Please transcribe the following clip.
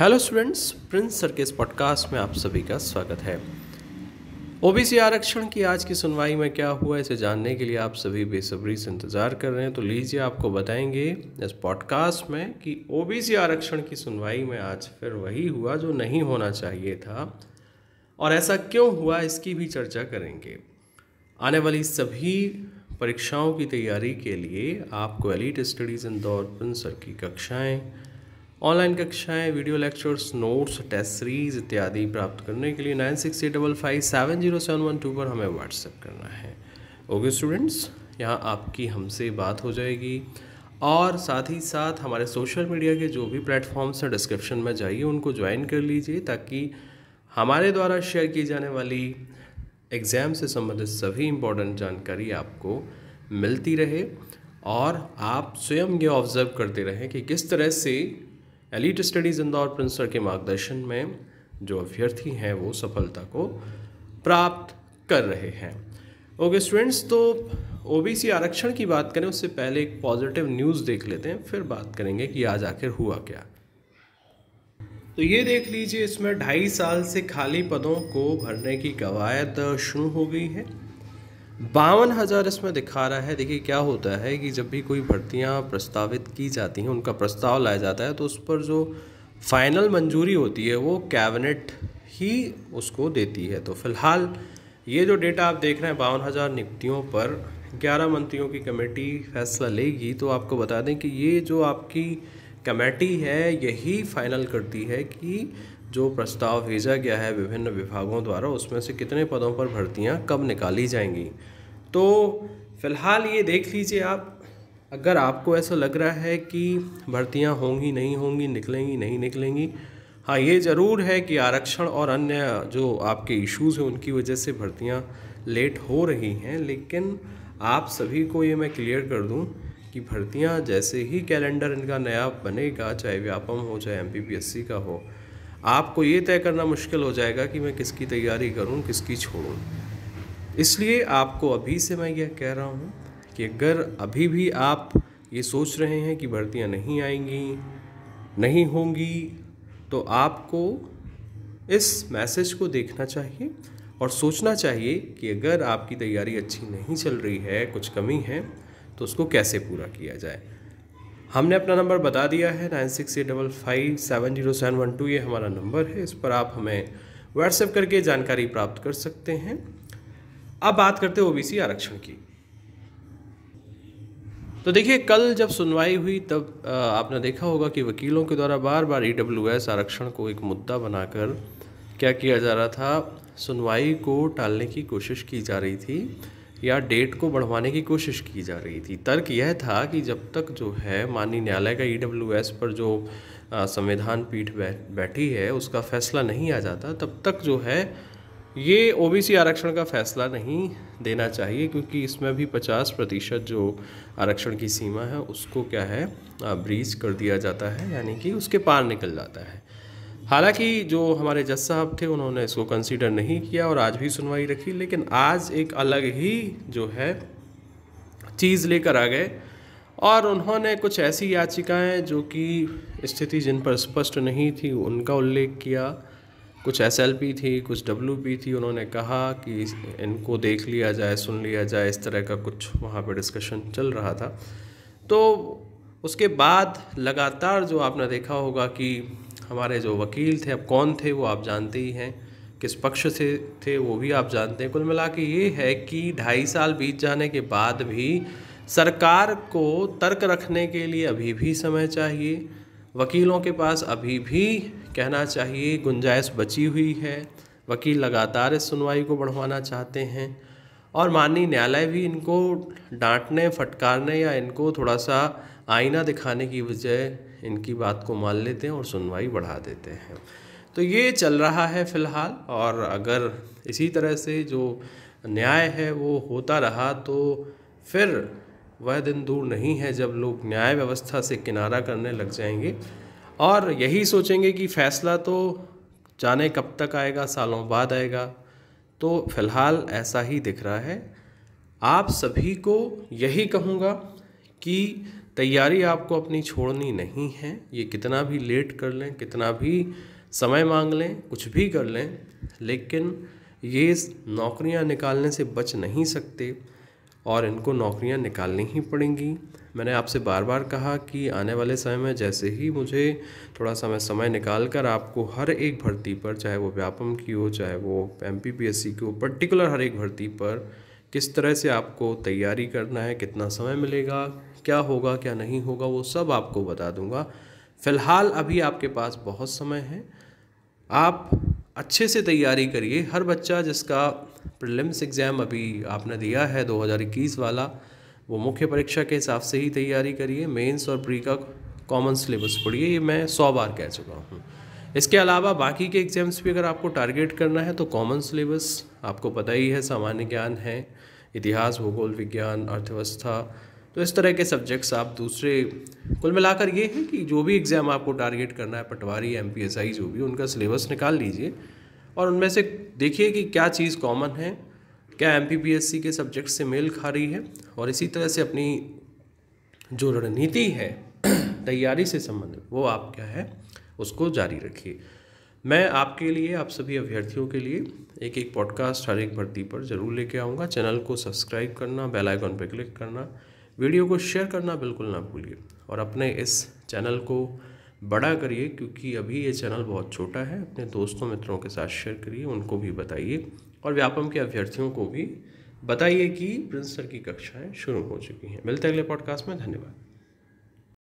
hello students Prince sir के इस podcast में आप सभी का स्वागत है ओबीसी आरक्षण की आज की सुनवाई में क्या हुआ इसे जानने के लिए आप सभी बेसब्री से इंतज़ार कर रहे हैं तो लीजिए आपको बताएंगे इस पॉडकास्ट में कि ओबीसी आरक्षण की सुनवाई में आज फिर वही हुआ जो नहीं होना चाहिए था और ऐसा क्यों हुआ इसकी भी चर्चा करेंगे आने वाली सभी परीक्षाओं की तैयारी के लिए आपको एलिट स्टडीज़ इंदौर प्रिंसर की कक्षाएँ ऑनलाइन कक्षाएं video lectures notes test series इत्यादि प्राप्त करने के लिए nine six eight double five seven zero seven one two पर हमें व्हाट्सएप करना है ओके स्टूडेंट्स यहाँ आपकी हमसे बात हो जाएगी और साथ ही साथ हमारे सोशल मीडिया के जो भी प्लेटफॉर्म्स हैं डिस्क्रिप्शन में जाइए उनको ज्वाइन कर लीजिए ताकि हमारे द्वारा शेयर की जाने वाली एग्ज़ाम से संबंधित सभी इम्पोर्टेंट जानकारी आपको मिलती रहे और आप स्वयं ये ऑब्ज़र्व करते रहें कि किस तरह से एलिट स्टडीज़ इंदौर प्रिंसर के मार्गदर्शन में जो अभ्यर्थी हैं वो सफलता को प्राप्त कर रहे हैं ओके स्टूडेंट्स तो ओबीसी आरक्षण की बात करें उससे पहले एक पॉजिटिव न्यूज़ देख लेते हैं फिर बात करेंगे कि आज आखिर हुआ क्या तो ये देख लीजिए इसमें ढाई साल से खाली पदों को भरने की कवायद शुरू हो गई है बावन हज़ार इसमें दिखा रहा है देखिए क्या होता है कि जब भी कोई भर्तियां प्रस्तावित की जाती हैं उनका प्रस्ताव लाया जाता है तो उस पर जो फाइनल मंजूरी होती है वो कैबिनेट ही उसको देती है तो फिलहाल ये जो डेटा आप देख रहे हैं बावन हज़ार नियुक्तियों पर ग्यारह मंत्रियों की कमेटी फैसला लेगी तो आपको बता दें कि ये जो आपकी कमेटी है यही फाइनल करती है कि जो प्रस्ताव भेजा गया है विभिन्न विभागों द्वारा उसमें से कितने पदों पर भर्तियां कब निकाली जाएंगी तो फ़िलहाल ये देख लीजिए आप अगर आपको ऐसा लग रहा है कि भर्तियां होंगी नहीं होंगी निकलेंगी नहीं निकलेंगी हाँ ये ज़रूर है कि आरक्षण और अन्य जो आपके इश्यूज़ हैं उनकी वजह से भर्तियां लेट हो रही हैं लेकिन आप सभी को ये मैं क्लियर कर दूं कि भर्तियां जैसे ही कैलेंडर इनका नया बनेगा चाहे व्यापम हो चाहे एम का हो आपको ये तय करना मुश्किल हो जाएगा कि मैं किसकी तैयारी करूँ किसकी छोड़ूँ इसलिए आपको अभी से मैं यह कह रहा हूँ कि अगर अभी भी आप ये सोच रहे हैं कि भर्तियाँ नहीं आएंगी नहीं होंगी तो आपको इस मैसेज को देखना चाहिए और सोचना चाहिए कि अगर आपकी तैयारी अच्छी नहीं चल रही है कुछ कमी है तो उसको कैसे पूरा किया जाए हमने अपना नंबर बता दिया है nine six eight double five seven zero seven one two ये हमारा नंबर है इस पर आप हमें व्हाट्सएप करके जानकारी प्राप्त कर सकते हैं अब बात करते हैं ओबीसी आरक्षण की तो देखिए कल जब सुनवाई हुई तब आपने देखा होगा कि वकीलों के द्वारा बार बार ई आरक्षण को एक मुद्दा बनाकर क्या किया जा रहा था सुनवाई को टालने की कोशिश की जा रही थी या डेट को बढ़वाने की कोशिश की जा रही थी तर्क यह था कि जब तक जो है माननीय न्यायालय का ई e पर जो संविधान पीठ बैठी है उसका फैसला नहीं आ जाता तब तक जो है ये ओबीसी आरक्षण का फैसला नहीं देना चाहिए क्योंकि इसमें भी 50 प्रतिशत जो आरक्षण की सीमा है उसको क्या है ब्रीज कर दिया जाता है यानी कि उसके पार निकल जाता है हालांकि जो हमारे जज साहब थे उन्होंने इसको कंसीडर नहीं किया और आज भी सुनवाई रखी लेकिन आज एक अलग ही जो है चीज़ लेकर आ गए और उन्होंने कुछ ऐसी याचिकाएं जो कि स्थिति जिन पर स्पष्ट नहीं थी उनका उल्लेख किया कुछ एस थी कुछ डब्ल्यू थी उन्होंने कहा कि इनको देख लिया जाए सुन लिया जाए इस तरह का कुछ वहाँ पर डिस्कशन चल रहा था तो उसके बाद लगातार जो आपने देखा होगा कि हमारे जो वकील थे अब कौन थे वो आप जानते ही हैं किस पक्ष से थे वो भी आप जानते हैं कुल मिला के ये है कि ढाई साल बीत जाने के बाद भी सरकार को तर्क रखने के लिए अभी भी समय चाहिए वकीलों के पास अभी भी कहना चाहिए गुंजाइश बची हुई है वकील लगातार इस सुनवाई को बढ़वाना चाहते हैं और माननीय न्यायालय भी इनको डांटने फटकारने या इनको थोड़ा सा आईना दिखाने की वजह इनकी बात को मान लेते हैं और सुनवाई बढ़ा देते हैं तो ये चल रहा है फिलहाल और अगर इसी तरह से जो न्याय है वो होता रहा तो फिर वह दिन दूर नहीं है जब लोग न्याय व्यवस्था से किनारा करने लग जाएंगे और यही सोचेंगे कि फैसला तो जाने कब तक आएगा सालों बाद आएगा तो फिलहाल ऐसा ही दिख रहा है आप सभी को यही कहूँगा कि तैयारी आपको अपनी छोड़नी नहीं है ये कितना भी लेट कर लें कितना भी समय मांग लें कुछ भी कर लें लेकिन ये नौकरियां निकालने से बच नहीं सकते और इनको नौकरियां निकालनी ही पड़ेंगी मैंने आपसे बार बार कहा कि आने वाले समय में जैसे ही मुझे थोड़ा समय समय निकाल कर आपको हर एक भर्ती पर चाहे वो व्यापम की हो चाहे वो M P P S C की हो पर्टिकुलर हर एक भर्ती पर किस तरह से आपको तैयारी करना है कितना समय मिलेगा क्या होगा क्या नहीं होगा वो सब आपको बता दूंगा फ़िलहाल अभी आपके पास बहुत समय है आप अच्छे से तैयारी करिए हर बच्चा जिसका प्रिलिम्स एग्ज़ाम अभी आपने दिया है 2021 वाला वो मुख्य परीक्षा के हिसाब से ही तैयारी करिए मेंस और प्री का कॉमन सिलेबस पढ़िए ये मैं सौ बार कह चुका हूँ इसके अलावा बाकी के एग्ज़ाम्स भी अगर आपको टारगेट करना है तो कॉमन सिलेबस आपको पता ही है सामान्य ज्ञान है इतिहास भूगोल विज्ञान अर्थव्यवस्था तो इस तरह के सब्जेक्ट्स आप दूसरे कुल मिलाकर ये है कि जो भी एग्ज़ाम आपको टारगेट करना है Patwari M P S I जो भी उनका सिलेबस निकाल लीजिए और उनमें से देखिए कि क्या चीज़ कॉमन है क्या M P P S C के सब्जेक्ट से मेल खा रही है और इसी तरह से अपनी जो रणनीति है तैयारी से संबंधित वो आप क्या है उसको जारी रखिए मैं आपके लिए आप सभी अभ्यर्थियों के लिए एक एक पॉडकास्ट हर एक भर्ती पर ज़रूर लेके आऊँगा चैनल को सब्सक्राइब करना बेल आइकॉन पर क्लिक करना वीडियो को शेयर करना बिल्कुल ना भूलिए और अपने इस चैनल को बड़ा करिए क्योंकि अभी ये चैनल बहुत छोटा है अपने दोस्तों मित्रों के साथ शेयर करिए उनको भी बताइए और व्यापम के अभ्यर्थियों को भी बताइए कि प्रिंसर की कक्षाएं शुरू हो चुकी हैं मिलते अगले पॉडकास्ट में धन्यवाद